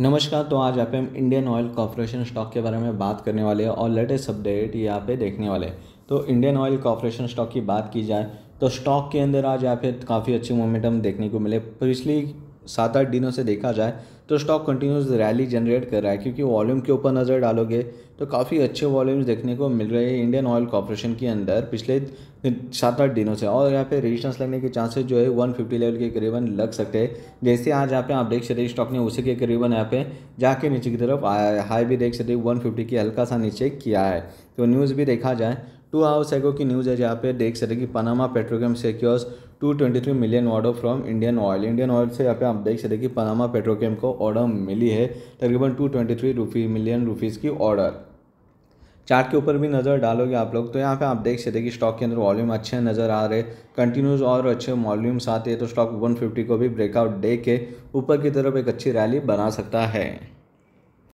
नमस्कार तो आज आप इंडियन ऑयल कॉरपोरेशन स्टॉक के बारे में बात करने वाले हैं और लेटेस्ट अपडेट यहाँ पे देखने वाले हैं तो इंडियन ऑयल कॉरपोरेशन स्टॉक की बात की जाए तो स्टॉक के अंदर आज यहाँ पे काफ़ी अच्छी मोमेंटम देखने को मिले पिछली सात आठ दिनों से देखा जाए तो स्टॉक कंटिन्यूस रैली जनरेट कर रहा है क्योंकि वॉल्यूम के ऊपर नज़र डालोगे तो काफ़ी अच्छे वॉल्यूम्स देखने को मिल रहे हैं इंडियन ऑयल कॉरपोरेशन के अंदर पिछले सात आठ दिनों से और यहाँ पे रेजिस्टेंस लगने के चांसेस जो है 150 लेवल के करीबन लग सकते हैं जैसे आज यहाँ पे आप देख सकते स्टॉक ने उसी के करीबन यहाँ पे जाके नीचे की तरफ आया हाई भी देख सकते वन फिफ्टी के हल्का सा नीचे किया है तो न्यूज़ भी देखा जाए टू आवर्स एगो की न्यूज़ है जहाँ पे देख सकते कि Panama Petrochem secures 223 million order from Indian Oil Indian Oil से यहाँ पे आप देख सकते कि पनामा पेट्रोकेम को ऑर्डर मिली है तकरीबन two twenty rupee million rupees की ऑर्डर चार्ट के ऊपर भी नज़र डालोगे आप लोग तो यहाँ पे आप देख सकते कि स्टॉक के अंदर वॉल्यूम अच्छे नज़र आ रहे कंटिन्यूज और अच्छे वॉल्यूम्स आते हैं तो स्टॉक 150 को भी ब्रेकआउट दे के ऊपर की तरफ एक अच्छी रैली बना सकता है